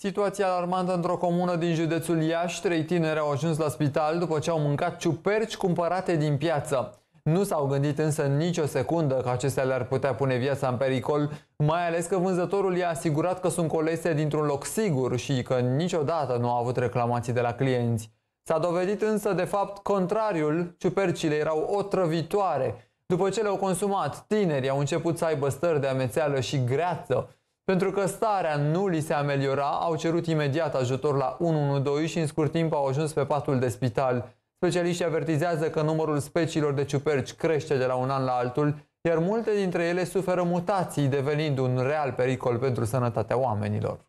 Situația alarmantă într-o comună din județul Iași, trei tineri au ajuns la spital după ce au mâncat ciuperci cumpărate din piață. Nu s-au gândit însă nicio secundă că acestea le-ar putea pune viața în pericol, mai ales că vânzătorul i-a asigurat că sunt colese dintr-un loc sigur și că niciodată nu a avut reclamații de la clienți. S-a dovedit însă de fapt contrariul, ciupercile erau otrăvitoare. După ce le-au consumat, tinerii au început să aibă stări de amețeală și greață, pentru că starea nu li se ameliora, au cerut imediat ajutor la 112 și în scurt timp au ajuns pe patul de spital. Specialiștii avertizează că numărul speciilor de ciuperci crește de la un an la altul, iar multe dintre ele suferă mutații, devenind un real pericol pentru sănătatea oamenilor.